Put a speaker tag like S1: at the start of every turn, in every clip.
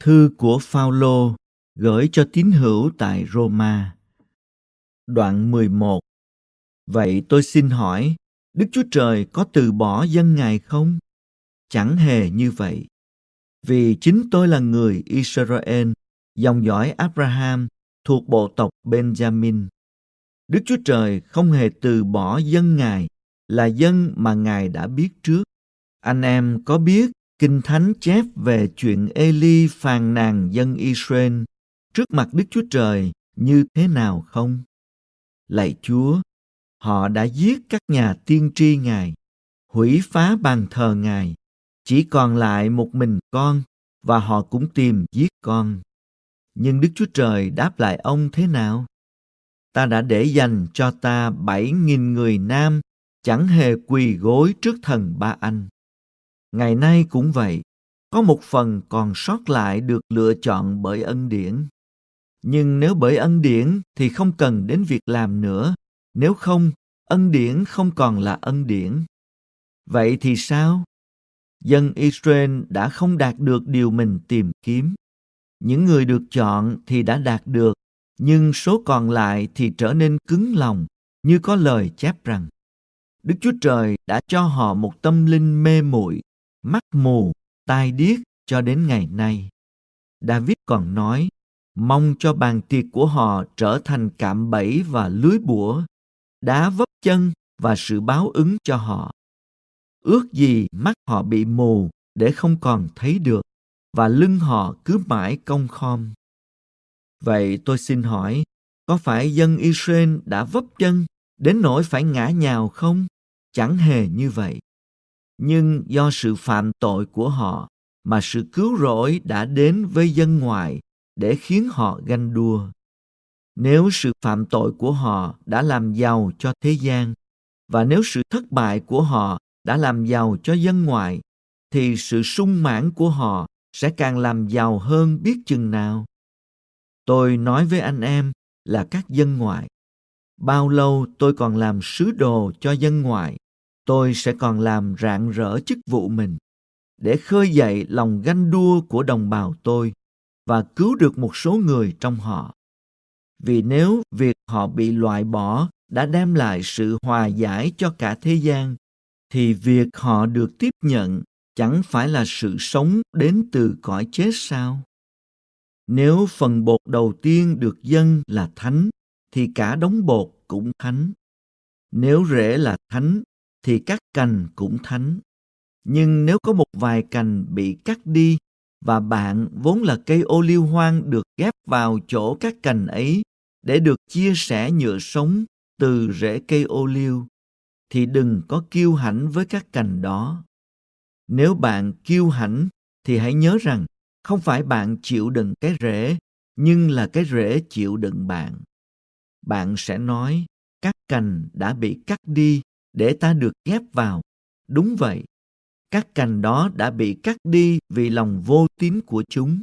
S1: Thư của Phaolô gửi cho tín hữu tại Roma. Đoạn 11. Vậy tôi xin hỏi, Đức Chúa Trời có từ bỏ dân Ngài không? Chẳng hề như vậy. Vì chính tôi là người Israel, dòng dõi Abraham thuộc bộ tộc Benjamin. Đức Chúa Trời không hề từ bỏ dân Ngài là dân mà Ngài đã biết trước. Anh em có biết Kinh Thánh chép về chuyện Eli phàn nàn dân Israel trước mặt Đức Chúa Trời như thế nào không? Lạy Chúa, họ đã giết các nhà tiên tri Ngài, hủy phá bàn thờ Ngài, chỉ còn lại một mình con và họ cũng tìm giết con. Nhưng Đức Chúa Trời đáp lại ông thế nào? Ta đã để dành cho ta bảy nghìn người nam chẳng hề quỳ gối trước thần ba anh ngày nay cũng vậy có một phần còn sót lại được lựa chọn bởi ân điển nhưng nếu bởi ân điển thì không cần đến việc làm nữa nếu không ân điển không còn là ân điển vậy thì sao dân israel đã không đạt được điều mình tìm kiếm những người được chọn thì đã đạt được nhưng số còn lại thì trở nên cứng lòng như có lời chép rằng đức chúa trời đã cho họ một tâm linh mê muội mắt mù, tai điếc cho đến ngày nay. David còn nói, mong cho bàn tiệc của họ trở thành cạm bẫy và lưới bủa, đá vấp chân và sự báo ứng cho họ. Ước gì mắt họ bị mù để không còn thấy được và lưng họ cứ mãi cong khom. Vậy tôi xin hỏi, có phải dân Israel đã vấp chân đến nỗi phải ngã nhào không? Chẳng hề như vậy nhưng do sự phạm tội của họ mà sự cứu rỗi đã đến với dân ngoại để khiến họ ganh đua. Nếu sự phạm tội của họ đã làm giàu cho thế gian và nếu sự thất bại của họ đã làm giàu cho dân ngoại thì sự sung mãn của họ sẽ càng làm giàu hơn biết chừng nào. Tôi nói với anh em là các dân ngoại, bao lâu tôi còn làm sứ đồ cho dân ngoại tôi sẽ còn làm rạng rỡ chức vụ mình để khơi dậy lòng ganh đua của đồng bào tôi và cứu được một số người trong họ vì nếu việc họ bị loại bỏ đã đem lại sự hòa giải cho cả thế gian thì việc họ được tiếp nhận chẳng phải là sự sống đến từ cõi chết sao nếu phần bột đầu tiên được dâng là thánh thì cả đống bột cũng thánh nếu rễ là thánh thì các cành cũng thánh. Nhưng nếu có một vài cành bị cắt đi và bạn vốn là cây ô liu hoang được ghép vào chỗ các cành ấy để được chia sẻ nhựa sống từ rễ cây ô liu thì đừng có kiêu hãnh với các cành đó. Nếu bạn kiêu hãnh thì hãy nhớ rằng không phải bạn chịu đựng cái rễ nhưng là cái rễ chịu đựng bạn. Bạn sẽ nói các cành đã bị cắt đi để ta được ghép vào. Đúng vậy, các cành đó đã bị cắt đi vì lòng vô tín của chúng.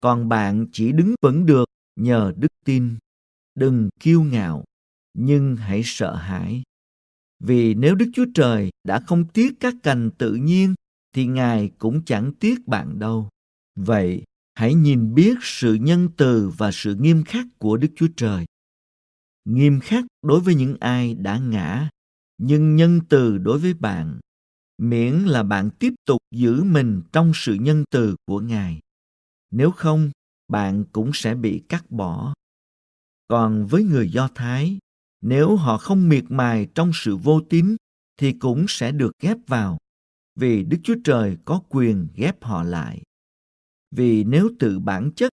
S1: Còn bạn chỉ đứng vững được nhờ đức tin. Đừng kiêu ngạo, nhưng hãy sợ hãi. Vì nếu Đức Chúa Trời đã không tiếc các cành tự nhiên, thì Ngài cũng chẳng tiếc bạn đâu. Vậy, hãy nhìn biết sự nhân từ và sự nghiêm khắc của Đức Chúa Trời. Nghiêm khắc đối với những ai đã ngã nhưng nhân từ đối với bạn miễn là bạn tiếp tục giữ mình trong sự nhân từ của ngài nếu không bạn cũng sẽ bị cắt bỏ còn với người do thái nếu họ không miệt mài trong sự vô tín thì cũng sẽ được ghép vào vì đức chúa trời có quyền ghép họ lại vì nếu tự bản chất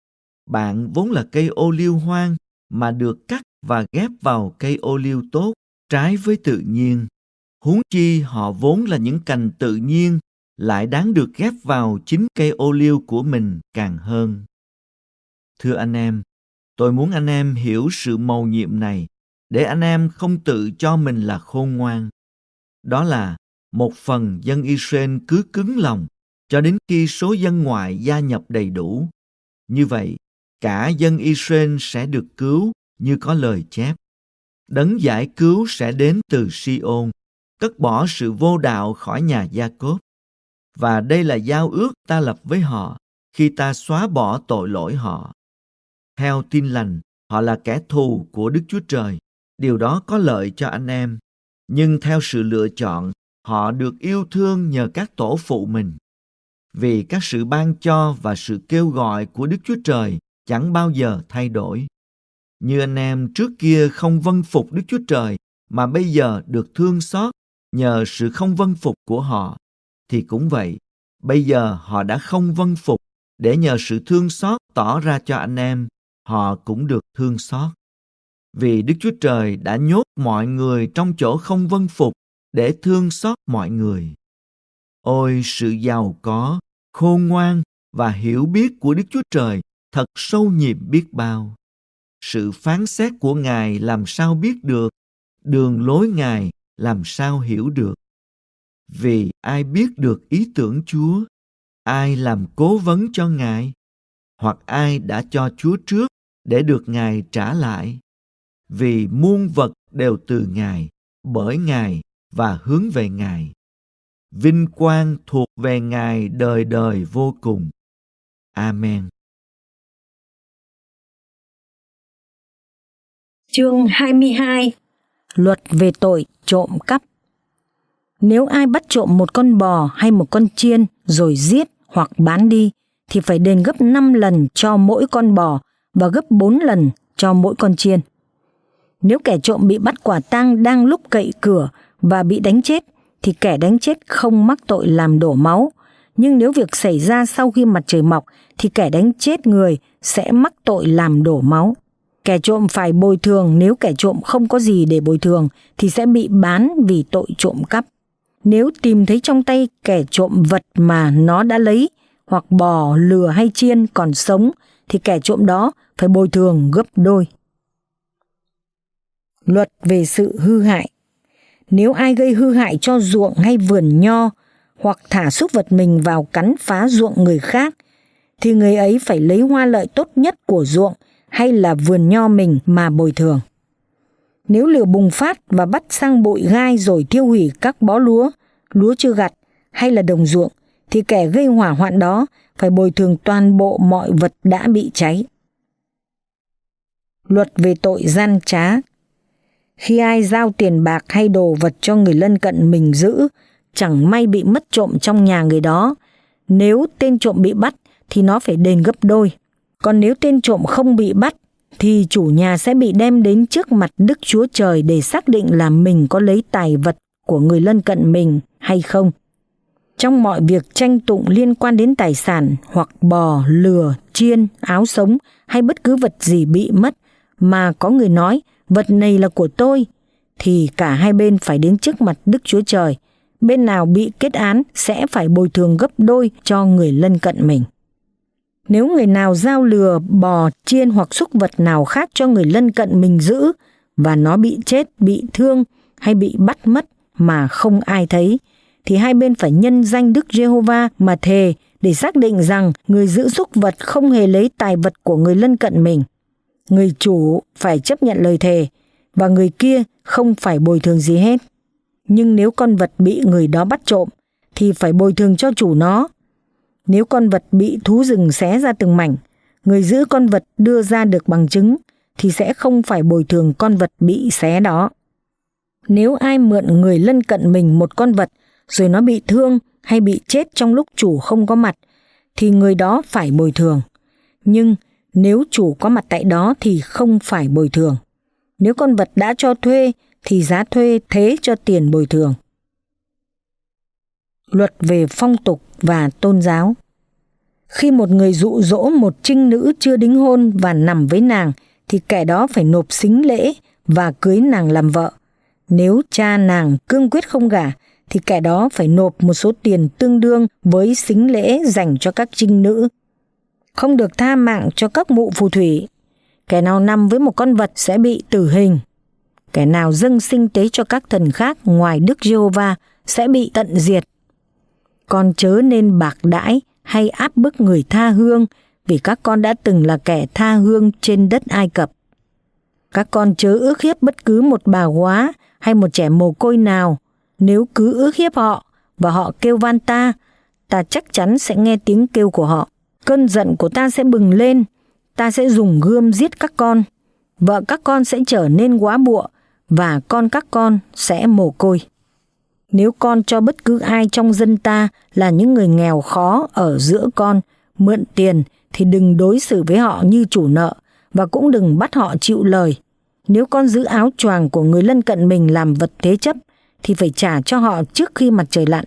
S1: bạn vốn là cây ô liu hoang mà được cắt và ghép vào cây ô liu tốt trái với tự nhiên huống chi họ vốn là những cành tự nhiên lại đáng được ghép vào chính cây ô liu của mình càng hơn thưa anh em tôi muốn anh em hiểu sự mầu nhiệm này để anh em không tự cho mình là khôn ngoan đó là một phần dân Israel cứ cứng lòng cho đến khi số dân ngoại gia nhập đầy đủ. Như vậy, cả dân Israel sẽ được cứu như có lời chép đấng giải cứu sẽ đến từ Siôn, cất bỏ sự vô đạo khỏi nhà Gia Cốp. Và đây là giao ước ta lập với họ khi ta xóa bỏ tội lỗi họ. Theo tin lành, họ là kẻ thù của Đức Chúa Trời. Điều đó có lợi cho anh em. Nhưng theo sự lựa chọn, họ được yêu thương nhờ các tổ phụ mình. Vì các sự ban cho và sự kêu gọi của Đức Chúa Trời chẳng bao giờ thay đổi như anh em trước kia không vân phục Đức Chúa Trời mà bây giờ được thương xót nhờ sự không vân phục của họ, thì cũng vậy, bây giờ họ đã không vân phục để nhờ sự thương xót tỏ ra cho anh em, họ cũng được thương xót. Vì Đức Chúa Trời đã nhốt mọi người trong chỗ không vân phục để thương xót mọi người. Ôi sự giàu có, khôn ngoan và hiểu biết của Đức Chúa Trời thật sâu nhiệm biết bao sự phán xét của ngài làm sao biết được đường lối ngài làm sao hiểu được vì ai biết được ý tưởng chúa ai làm cố vấn cho ngài hoặc ai đã cho chúa trước để được ngài trả lại vì muôn vật đều từ ngài bởi ngài và hướng về ngài vinh quang thuộc về ngài đời đời vô cùng
S2: amen
S3: chương 22 Luật về tội trộm cắp Nếu ai bắt trộm một con bò hay một con chiên rồi giết hoặc bán đi thì phải đền gấp 5 lần cho mỗi con bò và gấp 4 lần cho mỗi con chiên. Nếu kẻ trộm bị bắt quả tang đang lúc cậy cửa và bị đánh chết thì kẻ đánh chết không mắc tội làm đổ máu. Nhưng nếu việc xảy ra sau khi mặt trời mọc thì kẻ đánh chết người sẽ mắc tội làm đổ máu. Kẻ trộm phải bồi thường nếu kẻ trộm không có gì để bồi thường thì sẽ bị bán vì tội trộm cắp. Nếu tìm thấy trong tay kẻ trộm vật mà nó đã lấy hoặc bò, lừa hay chiên còn sống thì kẻ trộm đó phải bồi thường gấp đôi. Luật về sự hư hại Nếu ai gây hư hại cho ruộng hay vườn nho hoặc thả súc vật mình vào cắn phá ruộng người khác thì người ấy phải lấy hoa lợi tốt nhất của ruộng – hay là vườn nho mình mà bồi thường. Nếu lửa bùng phát và bắt sang bội gai rồi tiêu hủy các bó lúa, lúa chưa gặt hay là đồng ruộng, thì kẻ gây hỏa hoạn đó phải bồi thường toàn bộ mọi vật đã bị cháy. Luật về tội gian trá Khi ai giao tiền bạc hay đồ vật cho người lân cận mình giữ, chẳng may bị mất trộm trong nhà người đó, nếu tên trộm bị bắt thì nó phải đền gấp đôi còn nếu tên trộm không bị bắt, thì chủ nhà sẽ bị đem đến trước mặt Đức Chúa Trời để xác định là mình có lấy tài vật của người lân cận mình hay không. Trong mọi việc tranh tụng liên quan đến tài sản hoặc bò, lừa, chiên, áo sống hay bất cứ vật gì bị mất mà có người nói vật này là của tôi thì cả hai bên phải đến trước mặt Đức Chúa Trời. Bên nào bị kết án sẽ phải bồi thường gấp đôi cho người lân cận mình. Nếu người nào giao lừa, bò, chiên hoặc súc vật nào khác cho người lân cận mình giữ và nó bị chết, bị thương hay bị bắt mất mà không ai thấy, thì hai bên phải nhân danh Đức Giê-hô-va mà thề để xác định rằng người giữ súc vật không hề lấy tài vật của người lân cận mình. Người chủ phải chấp nhận lời thề và người kia không phải bồi thường gì hết. Nhưng nếu con vật bị người đó bắt trộm thì phải bồi thường cho chủ nó nếu con vật bị thú rừng xé ra từng mảnh, người giữ con vật đưa ra được bằng chứng thì sẽ không phải bồi thường con vật bị xé đó. Nếu ai mượn người lân cận mình một con vật rồi nó bị thương hay bị chết trong lúc chủ không có mặt thì người đó phải bồi thường. Nhưng nếu chủ có mặt tại đó thì không phải bồi thường. Nếu con vật đã cho thuê thì giá thuê thế cho tiền bồi thường luật về phong tục và tôn giáo. Khi một người dụ dỗ một trinh nữ chưa đính hôn và nằm với nàng thì kẻ đó phải nộp xính lễ và cưới nàng làm vợ. Nếu cha nàng cương quyết không gả thì kẻ đó phải nộp một số tiền tương đương với xính lễ dành cho các trinh nữ. Không được tha mạng cho các mụ phù thủy. Kẻ nào nằm với một con vật sẽ bị tử hình. Kẻ nào dâng sinh tế cho các thần khác ngoài Đức Giê-hô-va sẽ bị tận diệt con chớ nên bạc đãi hay áp bức người tha hương vì các con đã từng là kẻ tha hương trên đất Ai Cập. Các con chớ ước hiếp bất cứ một bà quá hay một trẻ mồ côi nào. Nếu cứ ước hiếp họ và họ kêu van ta, ta chắc chắn sẽ nghe tiếng kêu của họ. Cơn giận của ta sẽ bừng lên, ta sẽ dùng gươm giết các con. Vợ các con sẽ trở nên quá bụa và con các con sẽ mồ côi nếu con cho bất cứ ai trong dân ta là những người nghèo khó ở giữa con, mượn tiền thì đừng đối xử với họ như chủ nợ và cũng đừng bắt họ chịu lời. Nếu con giữ áo choàng của người lân cận mình làm vật thế chấp thì phải trả cho họ trước khi mặt trời lặn.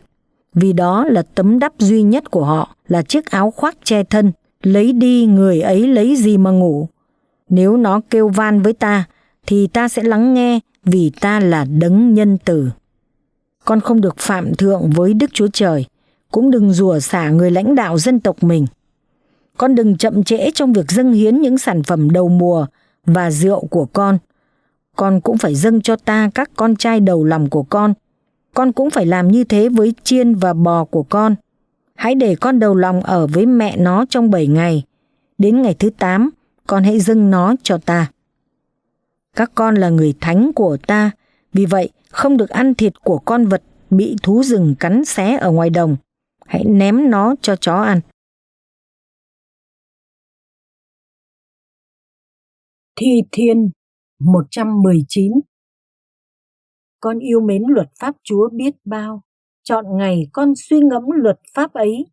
S3: Vì đó là tấm đắp duy nhất của họ là chiếc áo khoác che thân, lấy đi người ấy lấy gì mà ngủ. Nếu nó kêu van với ta thì ta sẽ lắng nghe vì ta là đấng nhân từ con không được phạm thượng với Đức Chúa Trời, cũng đừng rủa xả người lãnh đạo dân tộc mình. Con đừng chậm trễ trong việc dâng hiến những sản phẩm đầu mùa và rượu của con. Con cũng phải dâng cho ta các con trai đầu lòng của con. Con cũng phải làm như thế với chiên và bò của con. Hãy để con đầu lòng ở với mẹ nó trong 7 ngày. Đến ngày thứ 8, con hãy dâng nó cho ta. Các con là người thánh của ta, vì vậy không được ăn thịt của con vật bị thú rừng cắn xé ở ngoài đồng. Hãy ném nó cho chó ăn.
S2: Thi Thiên 119 Con yêu mến luật pháp Chúa biết bao. Chọn ngày con suy ngẫm luật pháp ấy.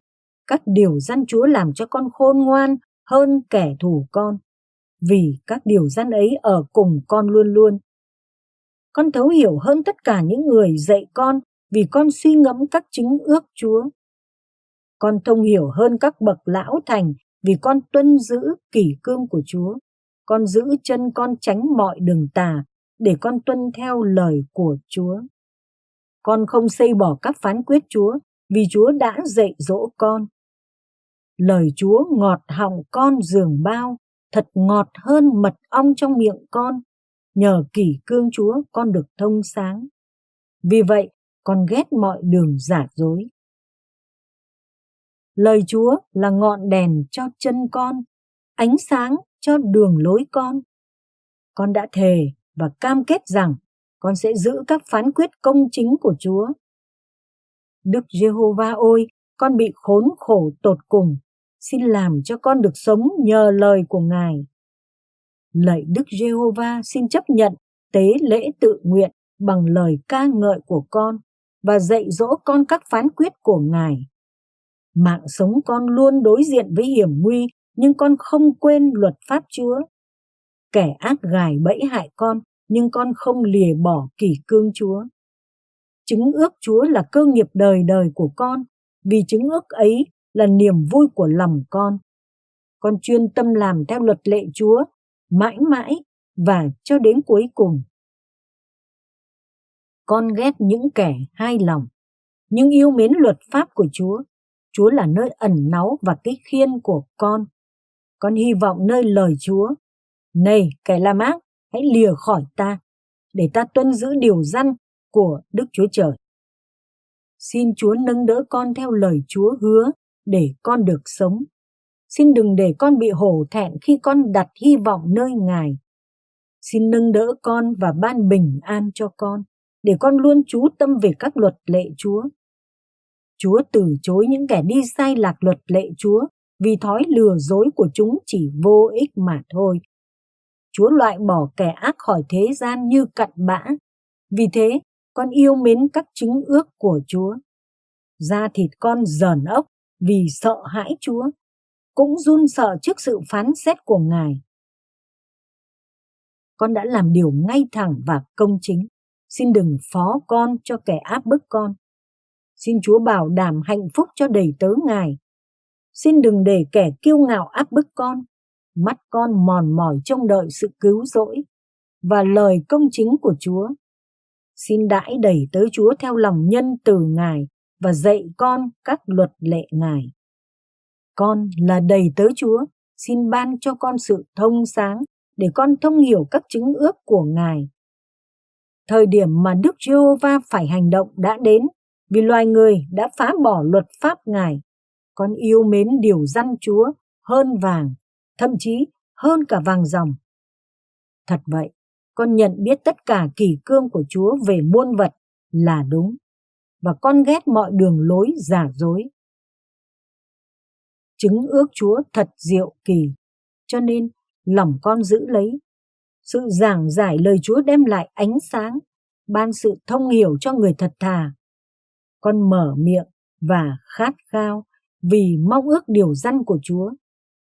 S2: Các điều dân Chúa làm cho con khôn ngoan hơn kẻ thù con. Vì các điều dân ấy ở cùng con luôn luôn con thấu hiểu hơn tất cả những người dạy con vì con suy ngẫm các chính ước Chúa. Con thông hiểu hơn các bậc lão thành vì con tuân giữ kỷ cương của Chúa. Con giữ chân con tránh mọi đường tà để con tuân theo lời của Chúa. Con không xây bỏ các phán quyết Chúa vì Chúa đã dạy dỗ con. Lời Chúa ngọt họng con dường bao, thật ngọt hơn mật ong trong miệng con nhờ kỷ cương chúa con được thông sáng. Vì vậy, con ghét mọi đường giả dối. Lời Chúa là ngọn đèn cho chân con, ánh sáng cho đường lối con. Con đã thề và cam kết rằng con sẽ giữ các phán quyết công chính của Chúa. Đức Giê-hô-va ôi, con bị khốn khổ tột cùng, xin làm cho con được sống nhờ lời của Ngài lạy Đức Giê-hô-va xin chấp nhận tế lễ tự nguyện bằng lời ca ngợi của con và dạy dỗ con các phán quyết của Ngài. Mạng sống con luôn đối diện với hiểm nguy, nhưng con không quên luật pháp Chúa. Kẻ ác gài bẫy hại con, nhưng con không lìa bỏ kỷ cương Chúa. Chứng ước Chúa là cơ nghiệp đời đời của con, vì chứng ước ấy là niềm vui của lòng con. Con chuyên tâm làm theo luật lệ Chúa mãi mãi và cho đến cuối cùng. Con ghét những kẻ hai lòng, nhưng yêu mến luật pháp của Chúa. Chúa là nơi ẩn náu và cái khiên của con. Con hy vọng nơi lời Chúa. Này, kẻ làm ác, hãy lìa khỏi ta, để ta tuân giữ điều răn của Đức Chúa Trời. Xin Chúa nâng đỡ con theo lời Chúa hứa để con được sống Xin đừng để con bị hổ thẹn khi con đặt hy vọng nơi Ngài. Xin nâng đỡ con và ban bình an cho con, để con luôn chú tâm về các luật lệ Chúa. Chúa từ chối những kẻ đi sai lạc luật lệ Chúa vì thói lừa dối của chúng chỉ vô ích mà thôi. Chúa loại bỏ kẻ ác khỏi thế gian như cặn bã. Vì thế, con yêu mến các chứng ước của Chúa. Da thịt con dờn ốc vì sợ hãi Chúa cũng run sợ trước sự phán xét của Ngài. Con đã làm điều ngay thẳng và công chính. Xin đừng phó con cho kẻ áp bức con. Xin Chúa bảo đảm hạnh phúc cho đầy tớ Ngài. Xin đừng để kẻ kiêu ngạo áp bức con. Mắt con mòn mỏi trông đợi sự cứu rỗi và lời công chính của Chúa. Xin đãi đầy tớ Chúa theo lòng nhân từ Ngài và dạy con các luật lệ Ngài. Con là đầy tớ Chúa, xin ban cho con sự thông sáng để con thông hiểu các chứng ước của Ngài. Thời điểm mà Đức Giê-hô-va phải hành động đã đến vì loài người đã phá bỏ luật pháp Ngài. Con yêu mến điều răn Chúa hơn vàng, thậm chí hơn cả vàng ròng. Thật vậy, con nhận biết tất cả kỳ cương của Chúa về muôn vật là đúng và con ghét mọi đường lối giả dối chứng ước Chúa thật diệu kỳ. Cho nên, lòng con giữ lấy. Sự giảng giải lời Chúa đem lại ánh sáng, ban sự thông hiểu cho người thật thà. Con mở miệng và khát khao vì mong ước điều răn của Chúa.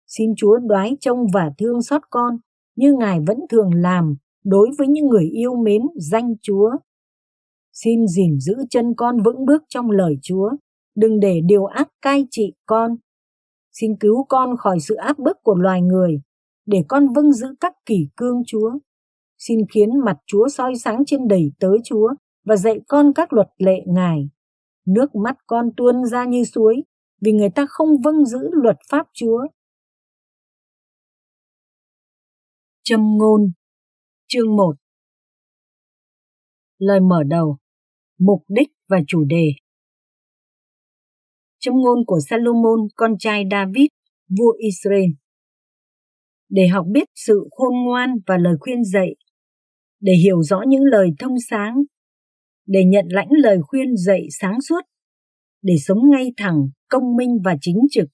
S2: Xin Chúa đoái trông và thương xót con như Ngài vẫn thường làm đối với những người yêu mến danh Chúa. Xin gìn giữ chân con vững bước trong lời Chúa, đừng để điều ác cai trị con xin cứu con khỏi sự áp bức của loài người, để con vâng giữ các kỷ cương Chúa. Xin khiến mặt Chúa soi sáng trên đầy tớ Chúa và dạy con các luật lệ Ngài. Nước mắt con tuôn ra như suối vì người ta không vâng giữ luật pháp Chúa. Châm ngôn Chương 1 Lời mở đầu Mục đích và chủ đề châm ngôn của Salomon, con trai David, vua Israel. Để học biết sự khôn ngoan và lời khuyên dạy, để hiểu rõ những lời thông sáng, để nhận lãnh lời khuyên dạy sáng suốt, để sống ngay thẳng, công minh và chính trực,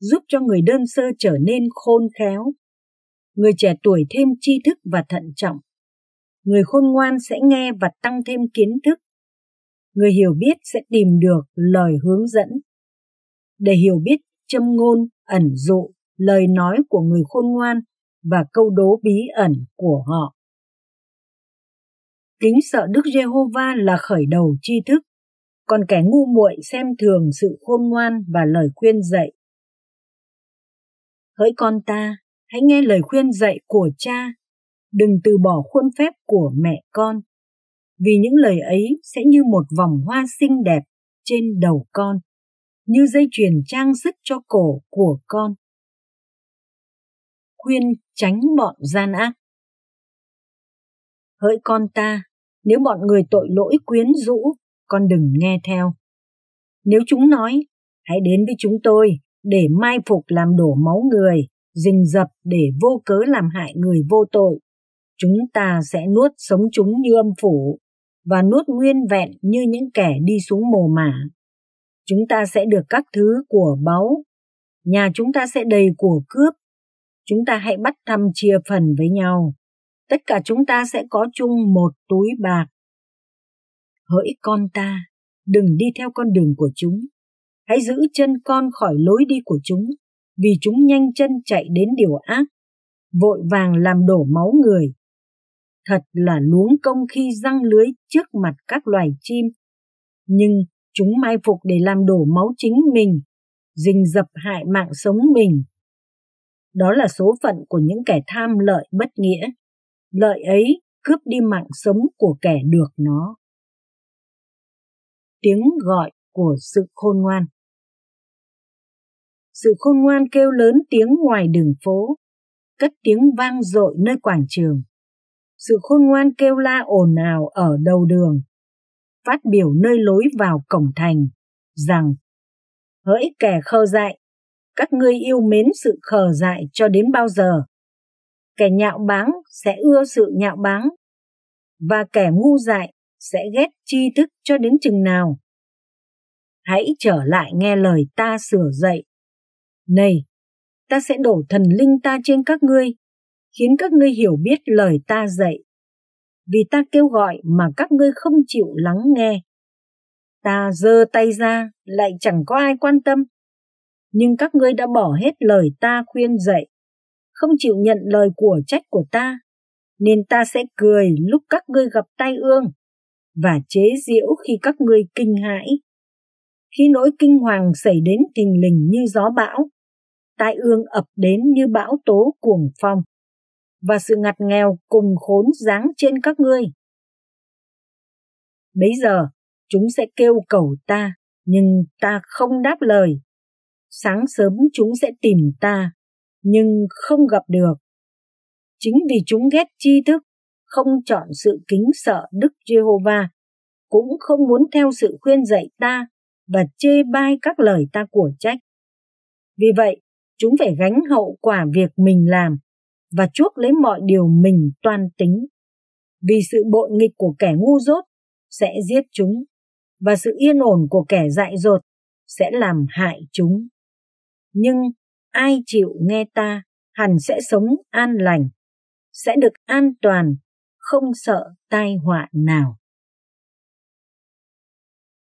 S2: giúp cho người đơn sơ trở nên khôn khéo, người trẻ tuổi thêm tri thức và thận trọng, người khôn ngoan sẽ nghe và tăng thêm kiến thức, người hiểu biết sẽ tìm được lời hướng dẫn. Để hiểu biết châm ngôn, ẩn dụ, lời nói của người khôn ngoan và câu đố bí ẩn của họ. Kính sợ Đức Giê-hô-va là khởi đầu tri thức, còn kẻ ngu muội xem thường sự khôn ngoan và lời khuyên dạy. Hỡi con ta, hãy nghe lời khuyên dạy của cha, đừng từ bỏ khuôn phép của mẹ con vì những lời ấy sẽ như một vòng hoa xinh đẹp trên đầu con, như dây chuyền trang sức cho cổ của con. Khuyên tránh bọn gian ác. Hỡi con ta, nếu bọn người tội lỗi quyến rũ, con đừng nghe theo. Nếu chúng nói, hãy đến với chúng tôi để mai phục làm đổ máu người, rình dập để vô cớ làm hại người vô tội. Chúng ta sẽ nuốt sống chúng như âm phủ và nuốt nguyên vẹn như những kẻ đi xuống mồ mả. Chúng ta sẽ được các thứ của báu, nhà chúng ta sẽ đầy của cướp. Chúng ta hãy bắt thăm chia phần với nhau. Tất cả chúng ta sẽ có chung một túi bạc. Hỡi con ta, đừng đi theo con đường của chúng. Hãy giữ chân con khỏi lối đi của chúng, vì chúng nhanh chân chạy đến điều ác, vội vàng làm đổ máu người Thật là luống công khi răng lưới trước mặt các loài chim. Nhưng chúng mai phục để làm đổ máu chính mình, rình dập hại mạng sống mình. Đó là số phận của những kẻ tham lợi bất nghĩa. Lợi ấy cướp đi mạng sống của kẻ được nó. Tiếng gọi của sự khôn ngoan Sự khôn ngoan kêu lớn tiếng ngoài đường phố, cất tiếng vang dội nơi quảng trường sự khôn ngoan kêu la ồn ào ở đầu đường, phát biểu nơi lối vào cổng thành rằng hỡi kẻ khờ dại, các ngươi yêu mến sự khờ dại cho đến bao giờ? Kẻ nhạo báng sẽ ưa sự nhạo báng, và kẻ ngu dại sẽ ghét tri thức cho đến chừng nào? Hãy trở lại nghe lời ta sửa dạy. Này, ta sẽ đổ thần linh ta trên các ngươi khiến các ngươi hiểu biết lời ta dạy. Vì ta kêu gọi mà các ngươi không chịu lắng nghe. Ta giơ tay ra, lại chẳng có ai quan tâm. Nhưng các ngươi đã bỏ hết lời ta khuyên dạy, không chịu nhận lời của trách của ta, nên ta sẽ cười lúc các ngươi gặp tai ương và chế giễu khi các ngươi kinh hãi. Khi nỗi kinh hoàng xảy đến thình lình như gió bão, tai ương ập đến như bão tố cuồng phong và sự ngặt nghèo cùng khốn ráng trên các ngươi. Bấy giờ, chúng sẽ kêu cầu ta, nhưng ta không đáp lời. Sáng sớm chúng sẽ tìm ta, nhưng không gặp được. Chính vì chúng ghét tri thức, không chọn sự kính sợ Đức Giê-hô-va, cũng không muốn theo sự khuyên dạy ta và chê bai các lời ta của trách. Vì vậy, chúng phải gánh hậu quả việc mình làm và chuốc lấy mọi điều mình toan tính. Vì sự bội nghịch của kẻ ngu dốt sẽ giết chúng và sự yên ổn của kẻ dại dột sẽ làm hại chúng. Nhưng ai chịu nghe ta hẳn sẽ sống an lành, sẽ được an toàn, không sợ tai họa nào.